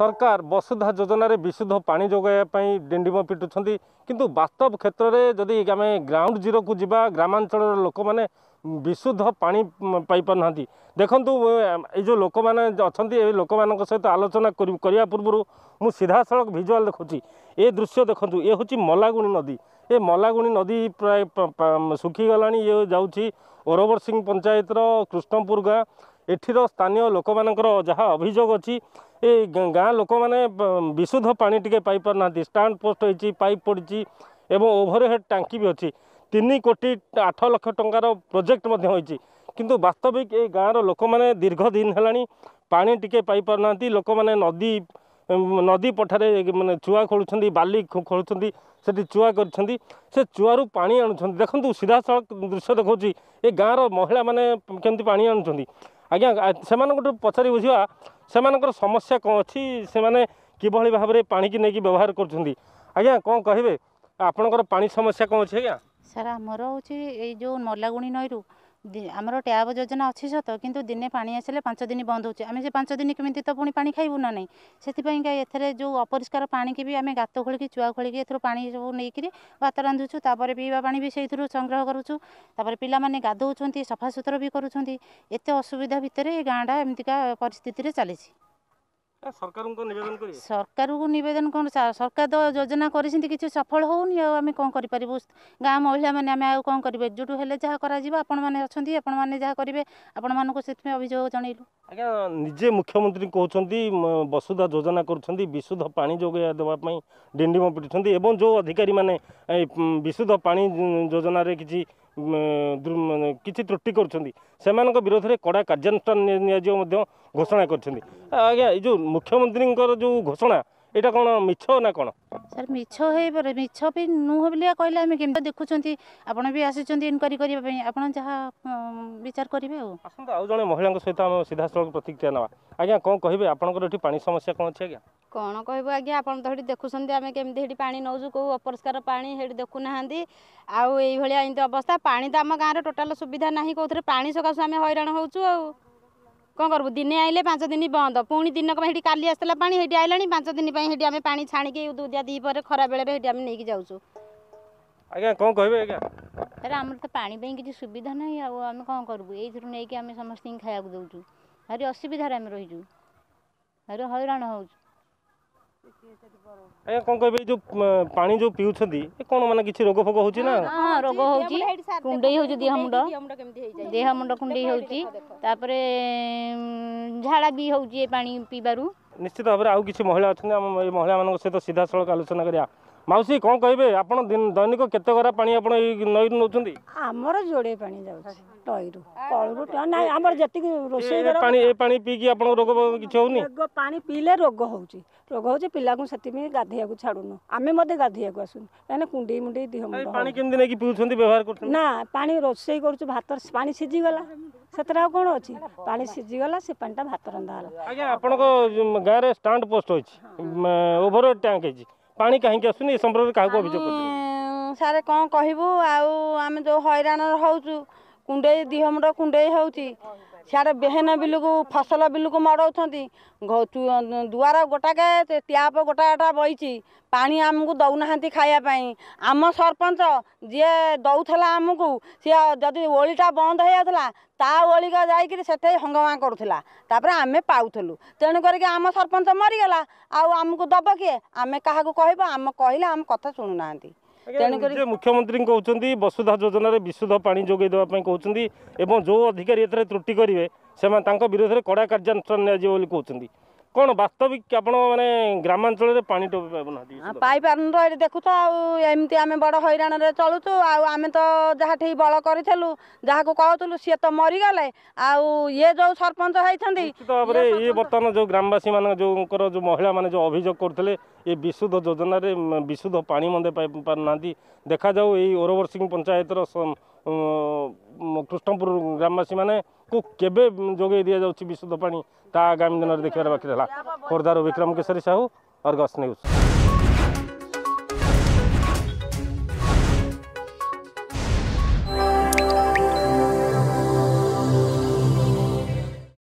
সরকার বসুধা যোজনার বিশুদ্ধ পা যোগাইবা ডিম পিটুঁচ কিন্তু বাস্তব ক্ষেত্রে যদি আমি গ্রাউন্ড জিরোকু যা গ্রামাঞ্চলের লোক মানে বিশুদ্ধ পা পাইপার না দেখুন এই যে লোক মানে অনেক লোক সহ আলোচনা করা পূর্ণ মু সিধাসলখ ভিজুয়াল দেখুছি এ দৃশ্য দেখুন এ হচ্ছে মলাগুণী নদী এ মলাগুণী নদী প্রায় শুখিগলা ইয়ে যাচ্ছি ওরবরসিং পঞ্চায়েতর কৃষ্ণপুর গাঁ ଏଠିର ସ୍ଥାନୀୟ ଲୋକମାନଙ୍କର ଯାହା ଅଭିଯୋଗ ଅଛି ଏ ଗାଁ ଲୋକମାନେ ବିଶୁଦ୍ଧ ପାଣି ଟିକେ ପାଇପାରୁନାହାନ୍ତି ଷ୍ଟାଣ୍ଡ ପୋଷ୍ଟ ହେଇଛି ପାଇପ୍ ପଡ଼ିଛି ଏବଂ ଓଭରହେଡ଼୍ ଟାଙ୍କି ବି ଅଛି ତିନି କୋଟି ଆଠ ଲକ୍ଷ ଟଙ୍କାର ପ୍ରୋଜେକ୍ଟ ମଧ୍ୟ ହୋଇଛି କିନ୍ତୁ ବାସ୍ତବିକ ଏ ଗାଁର ଲୋକମାନେ ଦୀର୍ଘ ଦିନ ହେଲାଣି ପାଣି ଟିକେ ପାଇପାରୁନାହାନ୍ତି ଲୋକମାନେ ନଦୀ ନଦୀ ପଠାରେ ମାନେ ଚୁଆ ଖୋଳୁଛନ୍ତି ବାଲି ଖୋଳୁଛନ୍ତି ସେଠି ଚୁଆ କରିଛନ୍ତି ସେ ଚୁଆରୁ ପାଣି ଆଣୁଛନ୍ତି ଦେଖନ୍ତୁ ସିଧାସଳଖ ଦୃଶ୍ୟ ଦେଖାଉଛି ଏ ଗାଁର ମହିଳାମାନେ କେମିତି ପାଣି ଆଣୁଛନ୍ତି ଆଜ୍ଞା ସେମାନଙ୍କଠୁ ପଚାରି ବୁଝିବା ସେମାନଙ୍କର ସମସ୍ୟା କ'ଣ ଅଛି ସେମାନେ କିଭଳି ଭାବରେ ପାଣିକି ନେଇକି ବ୍ୟବହାର କରୁଛନ୍ତି ଆଜ୍ଞା କ'ଣ କହିବେ ଆପଣଙ୍କର ପାଣି ସମସ୍ୟା କ'ଣ ଅଛି ଆଜ୍ଞା ସାର୍ ଆମର ହେଉଛି ଏଇ ଯେଉଁ ନଲାଗୁଣି ନଈରୁ ଆମର ଟ୍ୟାପ୍ ଯୋଜନା ଅଛି ସତ କିନ୍ତୁ ଦିନେ ପାଣି ଆସିଲେ ପାଞ୍ଚ ଦିନ ବନ୍ଦ ହେଉଛି ଆମେ ସେ ପାଞ୍ଚ ଦିନ କେମିତି ତ ପୁଣି ପାଣି ଖାଇବୁ ନା ନାହିଁ ସେଥିପାଇଁ ଏଥିରେ ଯେଉଁ ଅପରିଷ୍କାର ପାଣିକି ବି ଆମେ ଗାତ ଖୋଳିକି ଚୁଆ ଖୋଳିକି ଏଥିରୁ ପାଣି ସବୁ ନେଇକିରି ଭାତ ରାନ୍ଧୁଛୁ ତାପରେ ପିଇବା ପାଣି ବି ସେଇଥିରୁ ସଂଗ୍ରହ କରୁଛୁ ତାପରେ ପିଲାମାନେ ଗାଧୋଉଛନ୍ତି ସଫାସୁତୁରା ବି କରୁଛନ୍ତି ଏତେ ଅସୁବିଧା ଭିତରେ ଏ ଗାଁଟା ଏମିତିକା ପରିସ୍ଥିତିରେ ଚାଲିଛି ସରକାରଙ୍କୁ ନିବେଦନ କ'ଣ ସରକାର ତ ଯୋଜନା କରିଛନ୍ତି କିଛି ସଫଳ ହେଉନି ଆଉ ଆମେ କ'ଣ କରିପାରିବୁ ଗାଁ ମହିଳାମାନେ ଆମେ ଆଉ କ'ଣ କରିବେ ଯେଉଁଠୁ ହେଲେ ଯାହା କରାଯିବ ଆପଣମାନେ ଅଛନ୍ତି ଆପଣମାନେ ଯାହା କରିବେ ଆପଣମାନଙ୍କୁ ସେଥିପାଇଁ ଅଭିଯୋଗ ଜଣେଇଲୁ ଆଜ୍ଞା ନିଜେ ମୁଖ୍ୟମନ୍ତ୍ରୀ କହୁଛନ୍ତି ବସୁଧା ଯୋଜନା କରୁଛନ୍ତି ବିଶୁଦ୍ଧ ପାଣି ଯୋଗାଇ ଦେବା ପାଇଁ ଡିଣ୍ଡିମ ପିଟୁଛନ୍ତି ଏବଂ ଯେଉଁ ଅଧିକାରୀମାନେ ବିଶୁଦ୍ଧ ପାଣି ଯୋଜନାରେ କିଛି କିଛି ତ୍ରୁଟି କରୁଛନ୍ତି ସେମାନଙ୍କ ବିରୋଧରେ କଡ଼ା କାର୍ଯ୍ୟାନୁଷ୍ଠାନ ନିଆଯିବ ମଧ୍ୟ ଘୋଷଣା କରିଛନ୍ତି ଆଜ୍ଞା ଏଇ ଯେଉଁ ମୁଖ୍ୟମନ୍ତ୍ରୀଙ୍କର ଯେଉଁ ଘୋଷଣା ଏଇଟା କ'ଣ ମିଛ ନା କ'ଣ ସାର୍ ମିଛ ହେଇପାରେ ମିଛ ବି ନୁହଁ ବୋଲି କହିଲେ ଆମେ କେମିତି ଦେଖୁଛନ୍ତି ଆପଣ ବି ଆସିଛନ୍ତି ଇନକ୍ୱାରି କରିବା ପାଇଁ ଆପଣ ଯାହା ବିଚାର କରିବେ ଆଉ ଆସନ୍ତୁ ଆଉ ଜଣେ ମହିଳାଙ୍କ ସହିତ ଆମେ ସିଧାସଳଖ ପ୍ରତିକ୍ରିୟା ନେବା ଆଜ୍ଞା କ'ଣ କହିବେ ଆପଣଙ୍କର ଏଠି ପାଣି ସମସ୍ୟା କ'ଣ ଅଛି ଆଜ୍ଞା कहाँ कि आज आठ देखुन्छ आमे केपरिष्कार पाँच है देखु न आउँदा अवस्था पाँच त आँ र टोटा सुविधा नै को सकासु हैराण हुन्छु आउँ दिन आइले पाँच दिन बन्द पुनि दिन है कालिताला पाँच दिनप्रै पाइ दुईपर खराबिमै त पािधा नै आउँदै ए खाकु देउछु आसुविधारु आइराउँ ଆଜ୍ଞା କ'ଣ କହିବେ ଯେଉଁ ପାଣି ଯେଉଁ ପିଉଛନ୍ତି ଏ କ'ଣ ମାନେ କିଛି ରୋଗ ଫୋଗ ହେଉଛି ନା ହଁ ରୋଗ ହେଉଛି କୁଣ୍ଡେଇ ହେଉଛି ଦେହ ମୁଣ୍ଡ ଦେହ ମୁଣ୍ଡ କୁଣ୍ଡେଇ ହେଉଛି ତାପରେ ଝାଡ଼ା ବି ହେଉଛି ଏ ପାଣି ପିଇବାରୁ ନିଶ୍ଚିତ ଭାବରେ ଆଉ କିଛି ମହିଳା ଅଛନ୍ତି ଆମ ଏ ମହିଳାମାନଙ୍କ ସହିତ ସିଧାସଳଖ ଆଲୋଚନା କରିବା ମାଉସୀ କ'ଣ କହିବେ ଆପଣ ଦୈନିକ କେତେ ଗରା ପାଣି ଆପଣ ଏଇ ନଈରୁ ନେଉଛନ୍ତି ଆମର ଯୋଡ଼େ ପାଣି ଯାଉଛି ନଈରୁ କଳରୁ ନାଇଁ ଆମର ଯେତିକି ରୋଷେଇ ପାଣି ଏ ପାଣି ପିଇକି ଆପଣଙ୍କ ରୋଗ କିଛି ହେଉନି ପାଣି ପିଇଲେ ରୋଗ ହେଉଛି ରୋଗ ହେଉଛି ପିଲାଙ୍କୁ ସେଥିପାଇଁ ଗାଧୋଇବାକୁ ଛାଡ଼ୁନୁ ଆମେ ମଧ୍ୟ ଗାଧୋଇବାକୁ ଆସୁନୁ କାହିଁକିନା କୁଣ୍ଡେଇ ମୁଣ୍ଡେଇ ଦେହ ପାଣି କେମିତି ନେଇକି ପିଉଛନ୍ତି ବ୍ୟବହାର କରୁଛନ୍ତି ନା ପାଣି ରୋଷେଇ କରୁଛୁ ଭାତ ପାଣି ସିଝିଗଲା ସେଥିରେ ଆଉ କ'ଣ ଅଛି ପାଣି ସିଝିଗଲା ସେ ପାଣିଟା ଭାତ ରନ୍ଧା ହେଲା ଆଜ୍ଞା ଆପଣଙ୍କ ଗାଁରେ ଷ୍ଟାଣ୍ଡ ପୋଷ୍ଟ ଅଛି ଓଭର ଟ୍ୟାଙ୍କ ହେଇଛି ପାଣି କାହିଁକି ଆସୁନି ଏ ସମ୍ପର୍କରେ କାହାକୁ ଅଭିଯୋଗ ସାର୍ କ'ଣ କହିବୁ ଆଉ ଆମେ ଯେଉଁ ହଇରାଣରେ ହେଉଛୁ କୁଣ୍ଡେଇ ଦିହ ମୁଣ୍ଡ କୁଣ୍ଡେଇ ହେଉଛି ସିଆଡ଼େ ବେହେନ ବିଲକୁ ଫସଲ ବିଲକୁ ମଡ଼ଉଛନ୍ତି ଦୁଆର ଗୋଟାକେ ଟ୍ୟାପ୍ ଗୋଟାଏଟା ବହିଛି ପାଣି ଆମକୁ ଦେଉନାହାନ୍ତି ଖାଇବା ପାଇଁ ଆମ ସରପଞ୍ଚ ଯିଏ ଦେଉଥିଲା ଆମକୁ ସିଏ ଯଦି ଓଳିଟା ବନ୍ଦ ହେଇଯାଉଥିଲା ତା ଓଳିକ ଯାଇକିରି ସେଥିରେ ହଙ୍ଗମା କରୁଥିଲା ତାପରେ ଆମେ ପାଉଥିଲୁ ତେଣୁ କରିକି ଆମ ସରପଞ୍ଚ ମରିଗଲା ଆଉ ଆମକୁ ଦେବ କିଏ ଆମେ କାହାକୁ କହିବ ଆମ କହିଲେ ଆମ କଥା ଶୁଣୁନାହାନ୍ତି ତେଣୁକରି ମୁଖ୍ୟମନ୍ତ୍ରୀ କହୁଛନ୍ତି ବସୁଧା ଯୋଜନାରେ ବିଶୁଦ୍ଧ ପାଣି ଯୋଗାଇ ଦେବା ପାଇଁ କହୁଛନ୍ତି ଏବଂ ଯେଉଁ ଅଧିକାରୀ ଏଥିରେ ତ୍ରୁଟି କରିବେ ସେମାନେ ତାଙ୍କ ବିରୋଧରେ କଡ଼ା କାର୍ଯ୍ୟାନୁଷ୍ଠାନ ନିଆଯିବ ବୋଲି କହୁଛନ୍ତି কোণ বাস্তবিক আপন মানে গ্রামাঞ্চলের পানি টপি পাবুনাহান্তি পাইপারুন এটি দেখুছ এমতি আমি বড় হইরাণরে চলুছু আমি তো যা ঠিক বল করেছিল যা কুলু সি তো মরি মরিগলে আয়ে যে সরপঞ্চ হয়েছেন তারপরে ইয়ে বর্তমান যে গ্রামবাসী মানে যে মহিলা মানে যে অভিযোগ করলে এ বিশুদ্ধ যোজনার বিশুদ্ধ পানি মধ্যে পাই পার না দেখা যাও এই ওরবর্ষিং পঞ্চায়েতর कृष्णपुर ग्रामवासी मे के जोइदियाउँछ विशुद्ध पाइँ ता आगामी दिन देखि बाँकी होला खोर्धार विक्रम केशरी साहू अर्गस न्यूज